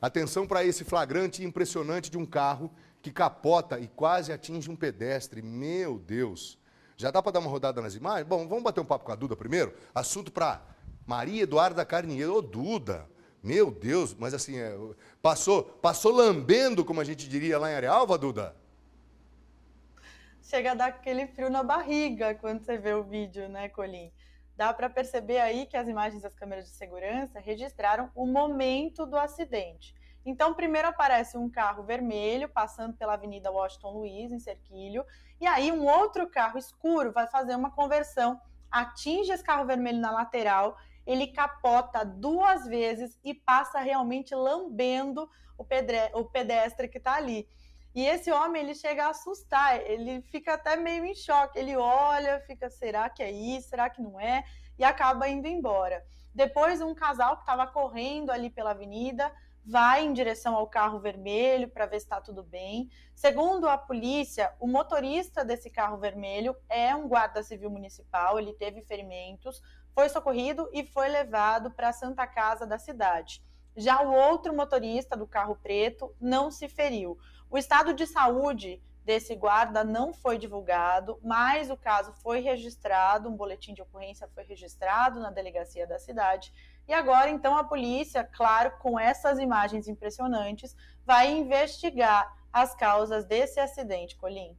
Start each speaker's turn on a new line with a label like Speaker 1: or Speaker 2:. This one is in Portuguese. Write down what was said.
Speaker 1: Atenção para esse flagrante impressionante de um carro que capota e quase atinge um pedestre. Meu Deus! Já dá para dar uma rodada nas imagens? Bom, vamos bater um papo com a Duda primeiro? Assunto para Maria Eduarda Carneiro. Ô, Duda! Meu Deus, mas assim, é, passou, passou lambendo, como a gente diria lá em Arealva, Duda?
Speaker 2: Chega a dar aquele frio na barriga quando você vê o vídeo, né, Colim? dá para perceber aí que as imagens das câmeras de segurança registraram o momento do acidente. Então, primeiro aparece um carro vermelho passando pela Avenida Washington Luiz, em Cerquilho, e aí um outro carro escuro vai fazer uma conversão, atinge esse carro vermelho na lateral, ele capota duas vezes e passa realmente lambendo o, pedre... o pedestre que está ali. E esse homem, ele chega a assustar, ele fica até meio em choque, ele olha, fica, será que é isso, será que não é? E acaba indo embora. Depois, um casal que estava correndo ali pela avenida vai em direção ao carro vermelho para ver se está tudo bem. Segundo a polícia, o motorista desse carro vermelho é um guarda civil municipal, ele teve ferimentos, foi socorrido e foi levado para a Santa Casa da cidade. Já o outro motorista do carro preto não se feriu. O estado de saúde desse guarda não foi divulgado, mas o caso foi registrado, um boletim de ocorrência foi registrado na delegacia da cidade. E agora, então, a polícia, claro, com essas imagens impressionantes, vai investigar as causas desse acidente, Colim.